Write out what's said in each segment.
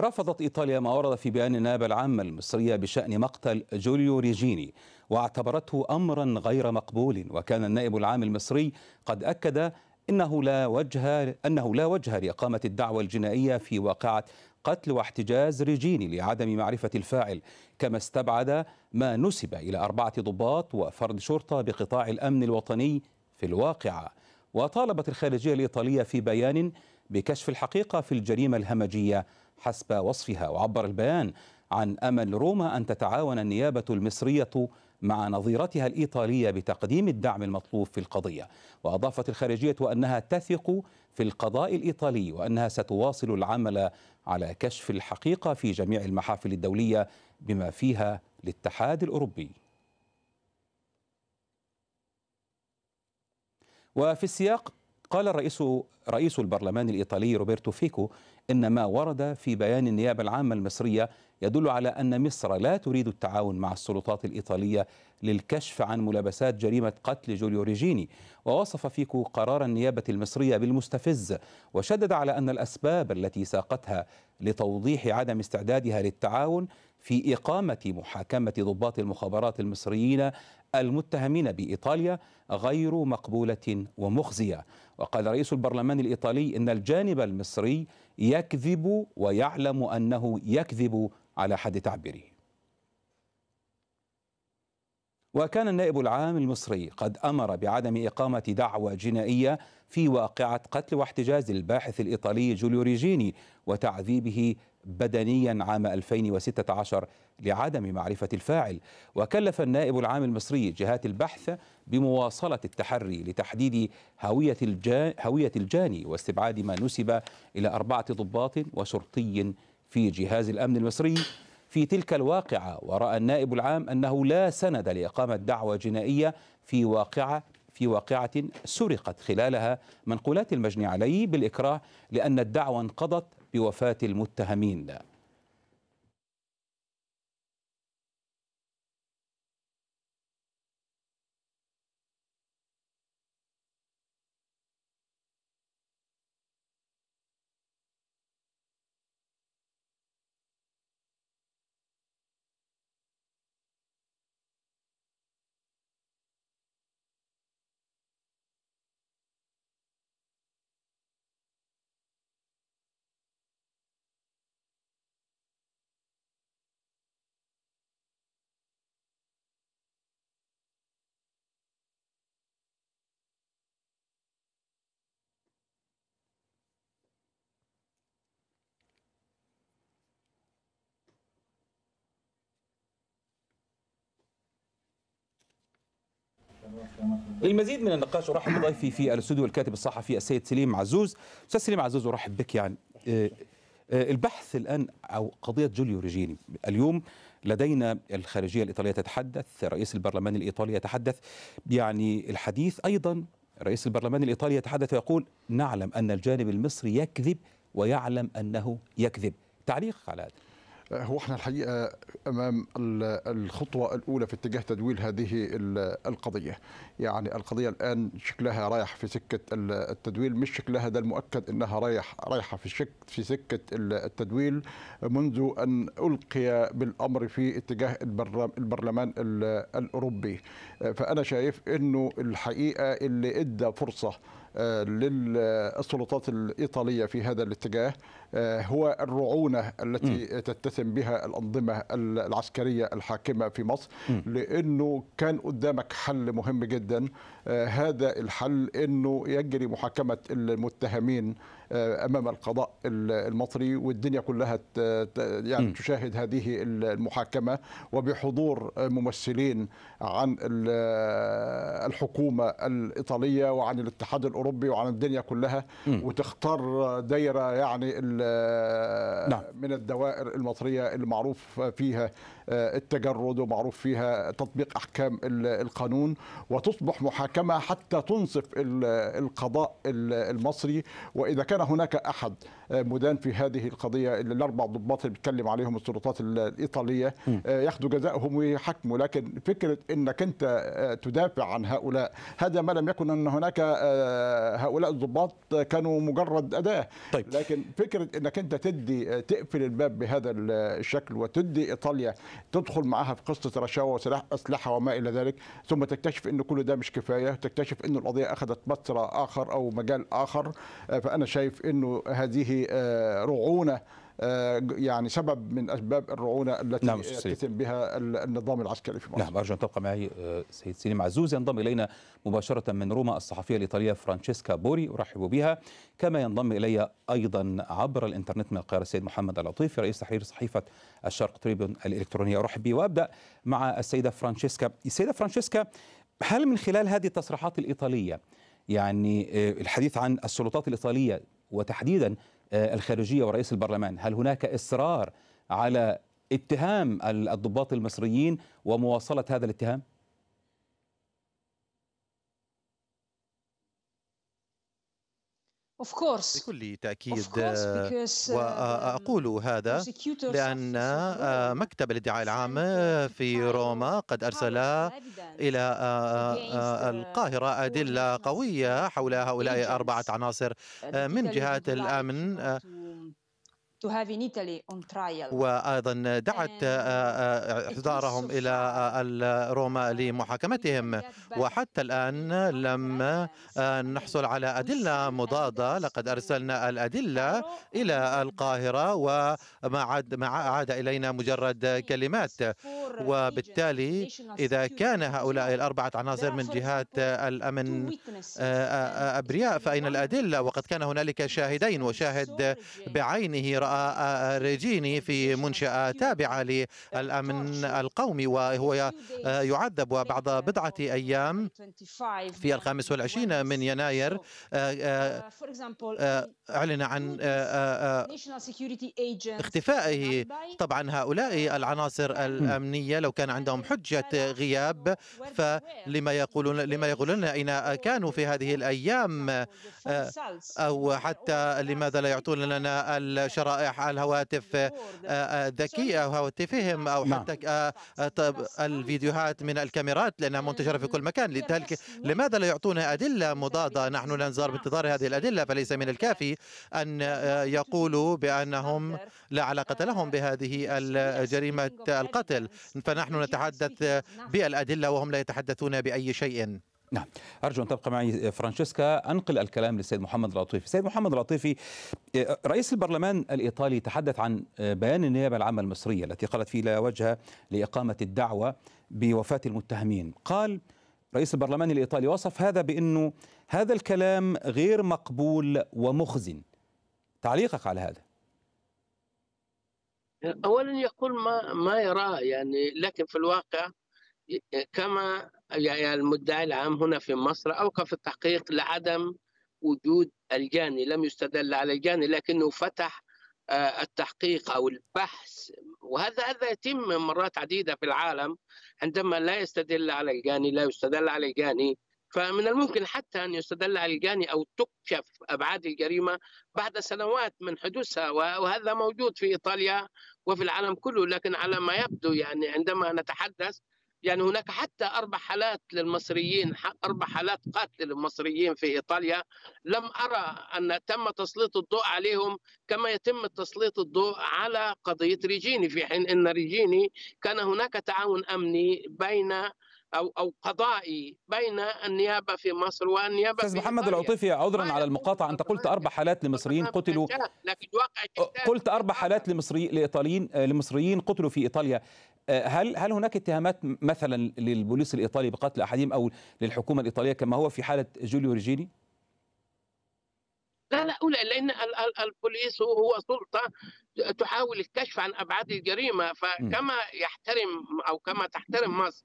رفضت إيطاليا ما ورد في بيان النيابة العامة المصرية بشأن مقتل جوليو ريجيني واعتبرته أمرا غير مقبول وكان النائب العام المصري قد أكد إنه لا وجه أنه لا وجه لإقامة الدعوة الجنائية في واقعة قتل واحتجاز ريجيني لعدم معرفة الفاعل كما استبعد ما نسب إلى أربعة ضباط وفرد شرطة بقطاع الأمن الوطني في الواقعة وطالبت الخارجية الإيطالية في بيان بكشف الحقيقة في الجريمة الهمجية حسب وصفها وعبر البيان عن امل روما ان تتعاون النيابه المصريه مع نظيرتها الايطاليه بتقديم الدعم المطلوب في القضيه واضافت الخارجيه انها تثق في القضاء الايطالي وانها ستواصل العمل على كشف الحقيقه في جميع المحافل الدوليه بما فيها الاتحاد الاوروبي وفي السياق قال الرئيس رئيس البرلمان الايطالي روبرتو فيكو إن ما ورد في بيان النيابة العامة المصرية يدل على أن مصر لا تريد التعاون مع السلطات الإيطالية للكشف عن ملابسات جريمة قتل جوليو ريجيني ووصف فيكو قرار النيابة المصرية بالمستفز وشدد على أن الأسباب التي ساقتها لتوضيح عدم استعدادها للتعاون في إقامة محاكمة ضباط المخابرات المصريين المتهمين بإيطاليا غير مقبولة ومخزية وقال رئيس البرلمان الإيطالي إن الجانب المصري يكذب ويعلم أنه يكذب على حد تعبيره وكان النائب العام المصري قد أمر بعدم إقامة دعوى جنائية في واقعة قتل واحتجاز الباحث الإيطالي جوليو ريجيني وتعذيبه بدنيا عام 2016 لعدم معرفة الفاعل وكلف النائب العام المصري جهات البحث بمواصلة التحري لتحديد هوية, الجا... هوية الجاني واستبعاد ما نسب إلى أربعة ضباط وشرطي في جهاز الأمن المصري في تلك الواقعة ورأى النائب العام أنه لا سند لإقامة دعوى جنائية في واقعة في واقعة سرقت خلالها منقولات المجني عليه بالإكراه لأن الدعوى انقضت بوفاة المتهمين للمزيد من النقاش ارحب بضيفي في الاستوديو الكاتب الصحفي السيد سليم عزوز استاذ سليم عزوز ارحب بك يعني آه، آه، البحث الان او قضيه جوليو ريجيني اليوم لدينا الخارجيه الايطاليه تتحدث رئيس البرلمان الايطالي يتحدث يعني الحديث ايضا رئيس البرلمان الايطالي يتحدث ويقول نعلم ان الجانب المصري يكذب ويعلم انه يكذب تعليق على هذا هو احنا الحقيقه امام الخطوه الاولى في اتجاه تدويل هذه القضيه يعني القضيه الان شكلها رايح في سكه التدويل مش شكلها ده المؤكد انها رايح رايحه في شك في سكه التدويل منذ ان القي بالامر في اتجاه البرلمان الاوروبي فانا شايف انه الحقيقه اللي ادى فرصه آه، للسلطات الايطاليه في هذا الاتجاه آه، هو الرعونه التي تتسم بها الانظمه العسكريه الحاكمه في مصر لانه كان قدامك حل مهم جدا آه، هذا الحل انه يجري محاكمه المتهمين آه، امام القضاء المصري والدنيا كلها يعني تشاهد هذه المحاكمه وبحضور ممثلين عن الحكومه الايطاليه وعن الاتحاد الاوروبي وعن الدنيا كلها وتختار دايره يعني نعم. من الدوائر المصريه المعروف فيها آه، التجرد ومعروف فيها تطبيق احكام القانون وتصبح محاكمه حتى تنصف القضاء المصري واذا كان هناك احد آه، مدان في هذه القضيه الاربع ضباط اللي بيتكلم عليهم السلطات الايطاليه آه، ياخذوا جزائهم ويحكموا لكن فكره انك انت تدافع عن هؤلاء هذا ما لم يكن ان هناك هؤلاء الضباط كانوا مجرد اداه طيب. لكن فكره انك انت تدي تقفل الباب بهذا الشكل وتدي ايطاليا تدخل معها في قصه رشاوى وسلاح اسلحه وما الى ذلك ثم تكتشف ان كل ده مش كفايه تكتشف ان القضيه اخذت مسرى اخر او مجال اخر آه، فانا شايف انه هذه آه، رعونه آه، يعني سبب من اسباب الرعونه التي نعم يتم بها النظام العسكري في مصر نعم ارجو ان تبقى معي آه، سيد سليم عزوز ينضم الينا مباشره من روما الصحفيه الايطاليه فرانشيسكا بوري ارحب بها كما ينضم الي ايضا عبر الانترنت من القاهره السيد محمد اللطيفي رئيس تحرير صحيفه الشرق تريبون الالكترونيه ارحب بي وابدا مع السيده فرانشيسكا السيده فرانشيسكا هل من خلال هذه التصريحات الايطاليه يعني آه، الحديث عن السلطات الايطاليه وتحديدا آه، الخارجيه ورئيس البرلمان هل هناك اصرار على اتهام الضباط المصريين ومواصله هذا الاتهام Of course. بكل تأكيد وأقول uh, هذا لأن آه، مكتب الادعاء العام في روما قد أرسل إلى آه، آه، القاهرة أدلة قوية حول هؤلاء أربعة عناصر من جهات الأمن وايضا دعت آه، آه، احضارهم الى آه، روما لمحاكمتهم وحتى الان لم نحصل على ادله مضاده لقد ارسلنا الادله الى القاهره وما عاد ما عاد الينا مجرد كلمات وبالتالي اذا كان هؤلاء الاربعه عناصر من جهات الامن ابرياء فاين الادله وقد كان هنالك شاهدين وشاهد بعينه رأى ريجيني في منشأة تابعة للأمن القومي وهو يعذب وبعد بضعة أيام في الخامس والعشرين من يناير آه، آه، أعلن عن آه، اختفائه طبعا هؤلاء العناصر الأمنية لو كان عندهم حجة غياب فلما يقولون لما يقولون أين كانوا في هذه الأيام أو حتى لماذا لا يعطون لنا الشرائع الشرائح الهواتف الذكية أو هواتفهم نعم. أو حتى آه، آه، الفيديوهات من الكاميرات لأنها منتشرة في كل مكان لذلك لماذا لا يعطونا أدلة مضادة نحن ننظر بانتظار هذه الأدلة فليس من الكافي أن آه، يقولوا بأنهم لا علاقة لهم بهذه جريمة القتل فنحن نتحدث نعم. بالأدلة وهم لا يتحدثون بأي شيء نعم أرجو أن تبقى معي آه، فرانشيسكا أنقل الكلام للسيد محمد العطيفي السيد محمد العطيفي آه، رئيس البرلمان الإيطالي تحدث عن آه، بيان النيابة العامة المصرية التي قالت فيه لا وجه لإقامة الدعوة بوفاة المتهمين قال رئيس البرلمان الإيطالي وصف هذا بأنه هذا الكلام غير مقبول ومخزن تعليقك على هذا اولا يقول ما ما يراه يعني لكن في الواقع كما المدعي العام هنا في مصر أوقف التحقيق لعدم وجود الجاني لم يستدل على الجاني لكنه فتح آه، التحقيق او البحث وهذا هذا يتم مرات عديده في العالم عندما لا يستدل على الجاني لا يستدل على الجاني فمن الممكن حتى ان يستدل على الجاني او تكشف ابعاد الجريمه بعد سنوات من حدوثها وهذا موجود في ايطاليا وفي العالم كله لكن على ما يبدو يعني عندما نتحدث يعني هناك حتى أربع حالات للمصريين أربع حالات قتل للمصريين في إيطاليا لم أرى أن تم تسليط الضوء عليهم كما يتم تسليط الضوء على قضية ريجيني في حين أن ريجيني كان هناك تعاون أمني بين او او قضائي بين النيابه في مصر والنيابه استاذ محمد العطيفي عذرا على المقاطعه انت قلت اربع حالات لمصريين قتلوا لكن قلت اربع حالات لمصري لايطاليين آه، لمصريين قتلوا في ايطاليا آه، هل هل هناك اتهامات مثلا للبوليس الايطالي بقتل احدهم او للحكومه الايطاليه كما هو في حاله جوليو ريجيني؟ لا لا أولى لأن البوليس هو سلطة تحاول الكشف عن أبعاد الجريمة فكما يحترم أو كما تحترم مصر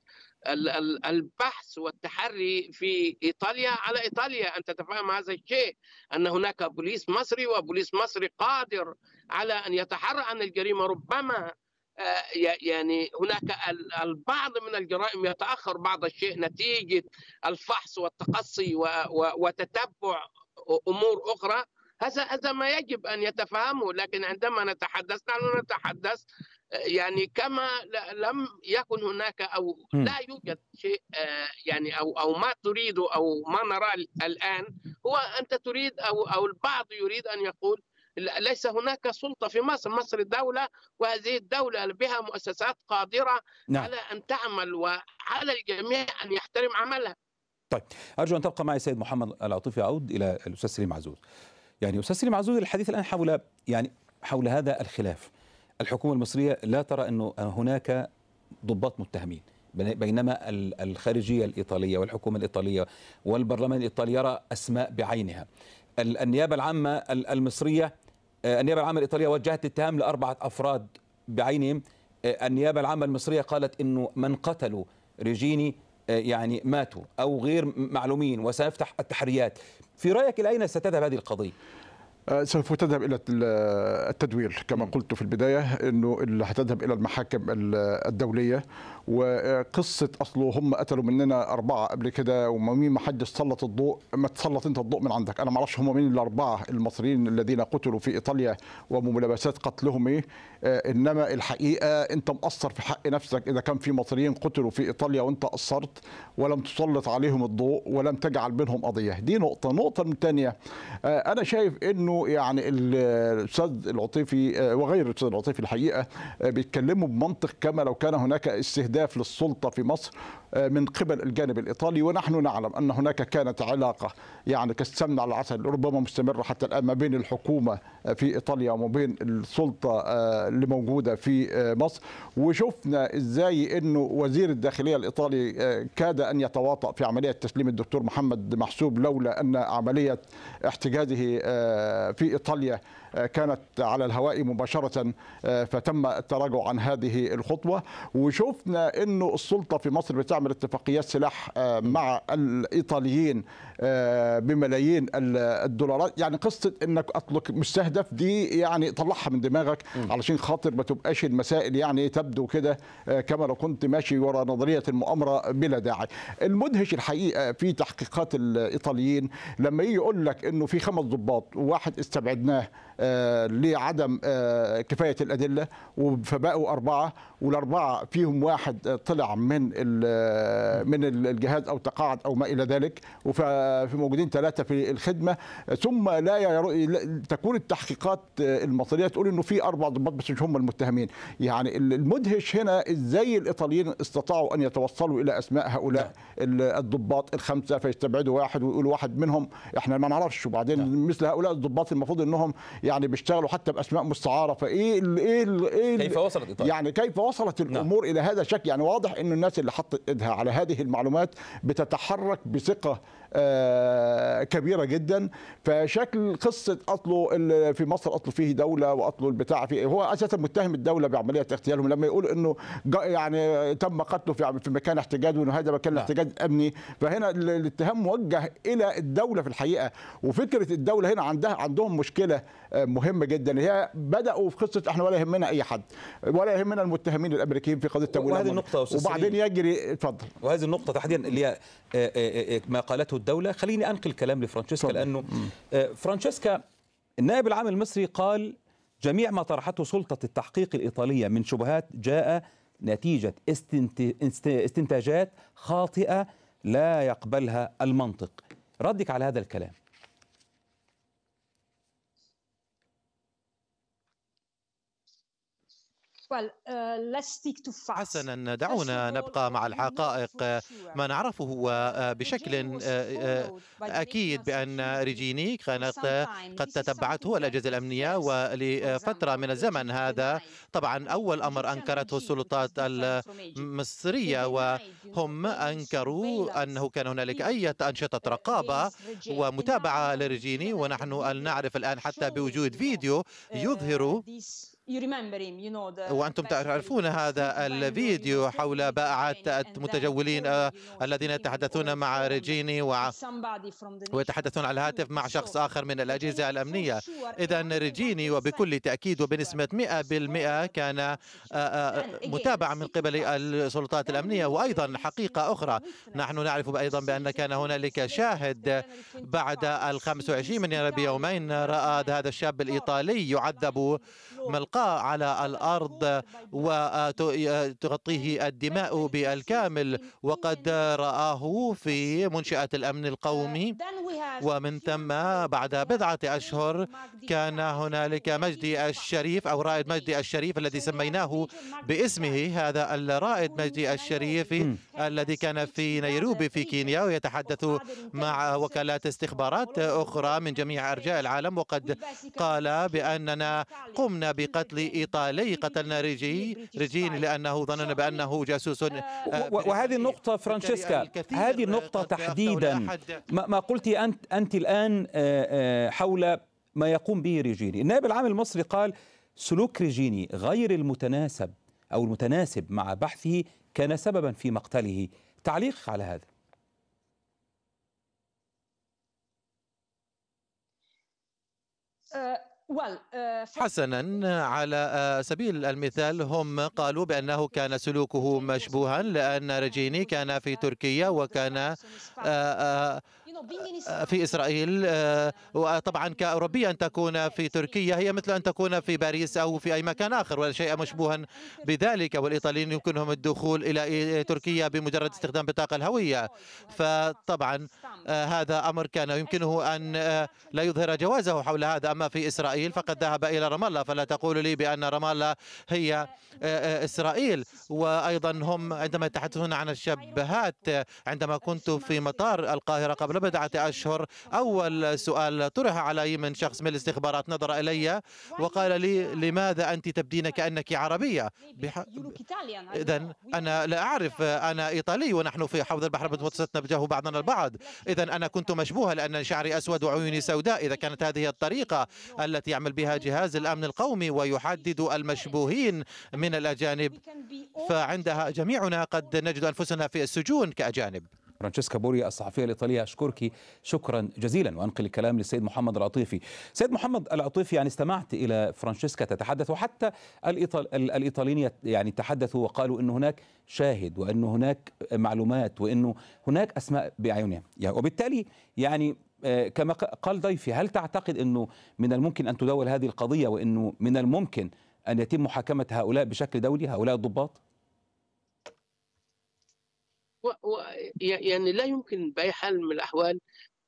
البحث والتحري في إيطاليا على إيطاليا أن تتفهم هذا الشيء أن هناك بوليس مصري وبوليس مصري قادر على أن يتحرى عن الجريمة ربما آه، يعني هناك البعض من الجرائم يتاخر بعض الشيء نتيجه الفحص والتقصي وتتبع امور اخرى هذا هذا ما يجب ان يتفهمه لكن عندما نتحدث نحن نتحدث آه، يعني كما لم يكن هناك او لا يوجد شيء آه، يعني او او ما تريد او ما نراه الان هو انت تريد او او البعض يريد ان يقول ليس هناك سلطة في مصر مصر دولة وهذه الدولة بها مؤسسات قادرة نعم. على أن تعمل وعلى الجميع أن يحترم عملها طيب أرجو أن تبقى معي سيد محمد العاطفي أعود إلى الأستاذ سليم عزوز يعني أستاذ سليم عزوز الحديث الآن حول يعني حول هذا الخلاف الحكومة المصرية لا ترى أنه هناك ضباط متهمين بينما الخارجية الإيطالية والحكومة الإيطالية والبرلمان الإيطالي يرى أسماء بعينها النيابة العامة المصرية آه، النيابه العامه الايطاليه وجهت اتهام لاربعه افراد بعينهم آه، النيابه العامه المصريه قالت انه من قتلوا ريجيني آه، يعني ماتوا او غير معلومين وسنفتح التحريات في رايك الى اين ستذهب هذه القضيه سوف تذهب الى التدوير كما قلت في البدايه انه هتذهب الى المحاكم الدوليه وقصه اصله هم قتلوا مننا اربعه قبل كده ومين ما حدش سلط الضوء ما تسلط انت الضوء من عندك انا ما اعرفش هم مين الاربعه المصريين الذين قتلوا في ايطاليا وملابسات قتلهم ايه آه، انما الحقيقه انت مقصر في حق نفسك اذا كان في مصريين قتلوا في ايطاليا وانت قصرت ولم تسلط عليهم الضوء ولم تجعل بينهم قضيه دي نقطه النقطه الثانيه آه، انا شايف انه يعني الاستاذ العطيفي آه، وغير الاستاذ العطيفي الحقيقه بيتكلموا بمنطق كما لو كان هناك استهداف استهداف للسلطة في مصر آه، من قبل الجانب الإيطالي ونحن نعلم أن هناك كانت علاقة يعني كالسمنة على العسل ربما مستمرة حتى الآن ما بين الحكومة آه، في إيطاليا وما بين السلطة آه، اللي موجودة في مصر وشفنا إزاي أنه وزير الداخلية الإيطالي كاد أن يتواطأ في عملية تسليم الدكتور محمد محسوب لولا أن عملية احتجازه في إيطاليا كانت على الهواء مباشرة آه، فتم التراجع عن هذه الخطوة وشفنا أنه السلطة في مصر بتعمل اتفاقيات سلاح آه، مع الإيطاليين آه، بملايين الدولارات يعني قصة أنك أطلق مستهدف دي يعني طلعها من دماغك علشان خاطر ما تبقاش المسائل يعني تبدو كده كما لو كنت ماشي وراء نظرية المؤامرة بلا داعي المدهش الحقيقة في تحقيقات الإيطاليين لما يجي يقول لك أنه في خمس ضباط وواحد استبعدناه آه، لعدم آه، كفايه الادله فبقوا اربعه والاربعه فيهم واحد آه، طلع من من الجهاز او تقاعد او ما الى ذلك وفي موجودين ثلاثه في الخدمه ثم لا تكون التحقيقات المصريه تقول انه في اربع ضباط بس مش هم المتهمين يعني المدهش هنا ازاي الايطاليين استطاعوا ان يتوصلوا الى اسماء هؤلاء نعم. الضباط الخمسه فيستبعدوا واحد ويقولوا واحد منهم احنا ما نعرفش وبعدين نعم. مثل هؤلاء الضباط المفروض انهم يعني يعني بيشتغلوا حتى باسماء مستعاره فايه ال ايه ال ايه كيف وصلت إيطاليا؟ يعني كيف وصلت نعم. الامور نعم. الى هذا الشكل يعني واضح انه الناس اللي حطت ايدها على هذه المعلومات بتتحرك بثقه آه، كبيره جدا فشكل قصه قتله في مصر قتله فيه دوله وقتله البتاع فيه هو اساسا متهم الدوله بعمليه اغتيالهم لما يقول انه يعني تم قتله في في مكان احتجاج وانه هذا مكان نعم. احتجاج امني فهنا الاتهام موجه الى الدوله في الحقيقه وفكره الدوله هنا عندها عندهم مشكله آه، مهمه جدا هي بداوا في قصه احنا ولا يهمنا اي حد ولا يهمنا المتهمين الامريكيين في قضيه تمويل وهذه النقطه وبعدين يجري اتفضل وهذه النقطه تحديدا اللي هي آه، ما قالته الدولة خليني أنقل كلام لفرانشيسكا لأنه آه، فرانشيسكا النائب العام المصري قال جميع ما طرحته سلطة التحقيق الإيطالية من شبهات جاء نتيجة استنتاجات خاطئة لا يقبلها المنطق ردك على هذا الكلام آه، حسنا دعونا نبقى مع الحقائق ما نعرفه هو آه، بشكل آه، أكيد بأن ريجيني كانت قد تتبعته الأجهزة الأمنية ولفترة من الزمن هذا طبعا أول أمر أنكرته السلطات المصرية وهم أنكروا أنه كان هنالك أي أنشطة uh, رقابة ومتابعة لريجيني ونحن نعرف الآن حتى بوجود فيديو uh, يظهر وأنتم تعرفون هذا الفيديو حول باعة المتجولين آه، الذين يتحدثون مع ريجيني و... ويتحدثون على الهاتف مع شخص آخر من الأجهزة الأمنية إذا ريجيني وبكل تأكيد وبنسبة 100% كان متابعة من قبل السلطات الأمنية وأيضا حقيقة أخرى نحن نعرف أيضا بأن كان هنالك شاهد بعد ال 25 من يناير بيومين رأى هذا الشاب الإيطالي يعذب ملقى يبقى على الأرض وتغطيه الدماء بالكامل وقد رآه في منشأة الأمن القومي ومن ثم بعد بضعة أشهر كان هنالك مجدي الشريف أو رائد مجدي الشريف الذي سميناه باسمه هذا الرائد مجدي الشريف الذي كان في نيروبي في كينيا ويتحدث مع وكالات استخبارات أخرى من جميع أرجاء العالم وقد قال بأننا قمنا بقتل قتل إيطالي قتلنا ريجي ريجين لأنه ظننا بأنه جاسوس آه، وهذه النقطة فرانشيسكا هذه النقطة تحديدا ما قلت أنت, أنت الآن آه، آه، حول ما يقوم به ريجيني النائب العام المصري قال سلوك ريجيني غير المتناسب أو المتناسب مع بحثه كان سببا في مقتله تعليق على هذا آه، حسنا على آه، سبيل المثال هم قالوا بأنه كان سلوكه مشبوها لأن رجيني كان في تركيا وكان آه، آه، في إسرائيل آه، وطبعا كأوروبية أن تكون في تركيا هي مثل أن تكون في باريس أو في أي مكان آخر ولا شيء مشبوها بذلك والإيطاليين يمكنهم الدخول إلى تركيا بمجرد استخدام بطاقة الهوية فطبعا آه، هذا أمر كان يمكنه أن لا يظهر جوازه حول هذا أما في إسرائيل فقد ذهب إلى رام الله فلا تقول لي بأن رام الله هي إسرائيل وأيضا هم عندما يتحدثون عن الشبهات عندما كنت في مطار القاهرة قبل بضعة أشهر أول سؤال طرح علي من شخص من الاستخبارات نظر إلي وقال لي لماذا أنت تبدين كأنك عربية بح... إذا أنا لا أعرف أنا إيطالي ونحن في حوض البحر المتوسط نبجه بعضنا البعض إذا أنا كنت مشبوهة لأن شعري أسود وعيوني سوداء إذا كانت هذه الطريقة التي يعمل بها جهاز الأمن القومي ويحدد المشبوهين من الأجانب فعندها جميعنا قد نجد أنفسنا في السجون كأجانب فرانشيسكا بوريا الصحفية الإيطالية أشكرك شكرا جزيلا وأنقل الكلام للسيد محمد العطيفي سيد محمد العطيفي يعني استمعت إلى فرانشيسكا تتحدث وحتى الإيطال الإيطاليين يعني تحدثوا وقالوا أن هناك شاهد وأن هناك معلومات وأنه هناك أسماء بعينها يعني وبالتالي يعني آه، كما قال ضيفي هل تعتقد أنه من الممكن أن تدول هذه القضية وأنه من الممكن أن يتم محاكمة هؤلاء بشكل دولي هؤلاء الضباط؟ و و يعني لا يمكن باي حال من الاحوال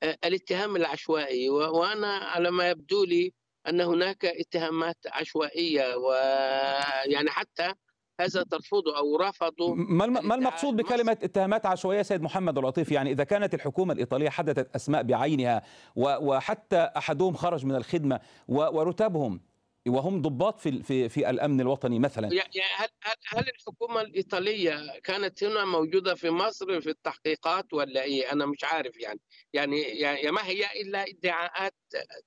آه، الاتهام العشوائي وانا على ما يبدو لي ان هناك اتهامات عشوائيه ويعني حتى هذا ترفضه او رفضه ما, ما المقصود بكلمه اتهامات عشوائيه سيد محمد اللطيف يعني اذا كانت الحكومه الايطاليه حدثت اسماء بعينها وحتى احدهم خرج من الخدمه ورتبهم وهم ضباط في في في الامن الوطني مثلا هل هل هل الحكومه الايطاليه كانت هنا موجوده في مصر في التحقيقات ولا ايه انا مش عارف يعني يعني يا ما هي الا ادعاءات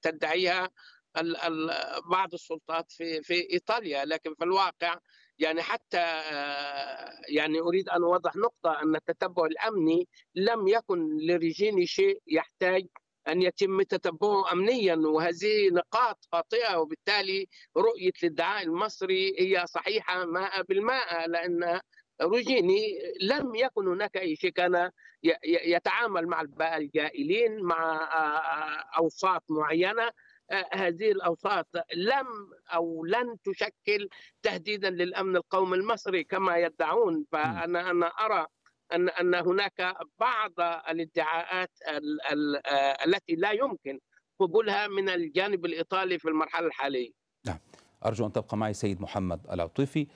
تدعيها بعض السلطات في في ايطاليا لكن في الواقع يعني حتى آه، يعني اريد ان اوضح نقطه ان التتبع الامني لم يكن لريجيني شيء يحتاج أن يتم تتبعه أمنيا وهذه نقاط خاطئة وبالتالي رؤية الادعاء المصري هي صحيحة ماء بالماء لأن روجيني لم يكن هناك أي شيء كان يتعامل مع الجائلين مع أوساط معينة هذه الاوساط لم او لن تشكل تهديدا للامن القومي المصري كما يدعون فانا انا ارى ان ان هناك بعض الادعاءات آه، التي لا يمكن قبولها من الجانب الايطالي في المرحله الحاليه. نعم ارجو ان تبقى معي سيد محمد العطيفي.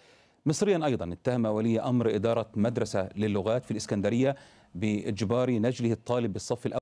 مصريا ايضا اتهم ولي امر اداره مدرسه للغات في الاسكندريه باجبار نجله الطالب بالصف الاول